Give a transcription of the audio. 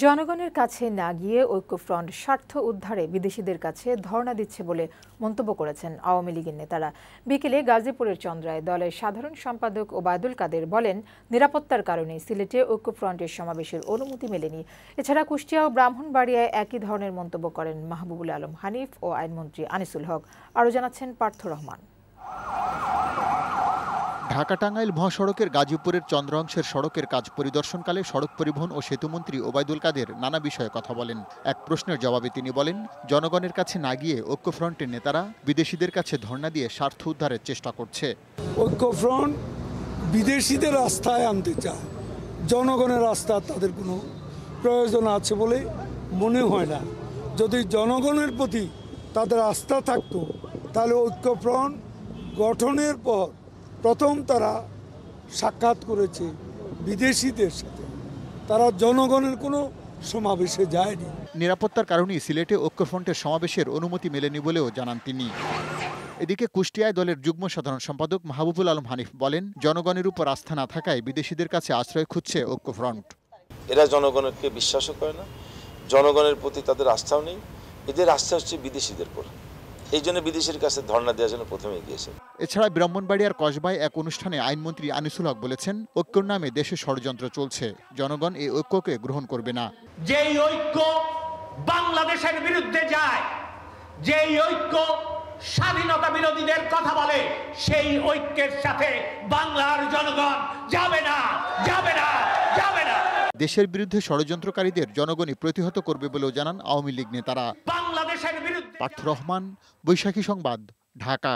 জনগণের কাছে না গিয়ে ঐক্যফ্রন্ট স্বার্থ উদ্ধারে বিদেশিদের কাছে ধর্ণা দিচ্ছে বলে মন্তব্য করেছেন আওয়ামী লীগের নেতারা বিকেলে গাজীপুরের চন্দ্রায় দলের সাধারণ সম্পাদক ওবায়দুল কাদের বলেন নিরাপত্তার কারণে সিলেটে ঐক্যফ্রন্টের সমাবেশের অনুমতি মেলেনি এছাড়া কুষ্টিয়া ও ব্রাহ্মণবাড়িয়ায় একই ধরনের মন্তব্য করেন মাহবুবুল আলম হানিফ ও আইনমন্ত্রী আনিসুল হক আরও জানাচ্ছেন পার্থ রহমান ঢাকা টাঙ্গাইল মহাসড়কের গাজীপুরের চন্দ্রাংশের সড়কের কাজ পরিদর্শনকালে সড়ক পরিবহন ও সেতুমন্ত্রী ওবায়দুল কাদের নানা বিষয়ে কথা বলেন এক প্রশ্নের জবাবে তিনি বলেন জনগণের কাছে না গিয়ে ঐক্যফ্রন্টের নেতারা বিদেশিদের কাছে ধর্ণা দিয়ে স্বার্থ উদ্ধারের চেষ্টা করছে ঐক্যফ্রন্ট বিদেশিদের রাস্তায় আনতে চায় জনগণের রাস্তা তাদের কোনো প্রয়োজন আছে বলে মনে হয় না যদি জনগণের প্রতি তাদের আস্থা থাকতো তাহলে ঐক্যফ্রন্ট গঠনের পর প্রথম তারা সাক্ষাৎ করেছে বিদেশিদের সাথে তারা জনগণের কোনো সমাবেশে যায়নি নিরাপত্তার কারণেই সিলেটে ঐক্যফ্রন্টের সমাবেশের অনুমতি মেলেনি বলেও জানান তিনি এদিকে কুষ্টিয়ায় দলের যুগ্ম সাধারণ সম্পাদক মাহবুবুল আলম হানিফ বলেন জনগণের উপর আস্থা না থাকায় বিদেশিদের কাছে আশ্রয় খুঁজছে ঐক্যফ্রন্ট এরা জনগণকে বিশ্বাসও করে না জনগণের প্রতি তাদের আস্থাও নেই এদের আস্থা হচ্ছে বিদেশিদের উপর এই জন্য বিদেশের কাছে ধর্ণা দেওয়ার জন্য প্রথমে গিয়েছে এছাড়া ব্রাহ্মণবাড়িয়ার কসবায় এক অনুষ্ঠানে আইনমন্ত্রী আনিসুল হক বলেছেন ঐক্যর নামে দেশে ষড়যন্ত্র চলছে জনগণ এই ঐক্যকে গ্রহণ করবে না যেই ঐক্য বাংলাদেশের বিরুদ্ধে যায় যেই ঐক্য স্বাধীনতা বিরোধীদের কথা বলে সেই ঐক্যের সাথে বাংলার জনগণ যাবে না যাবে দেশের বিরুদ্ধে ষড়যন্ত্রকারীদের জনগণই প্রতিহত করবে বলেও জানান আওয়ামী লীগ নেতারা পার্থ রহমান বৈশাখী সংবাদ ঢাকা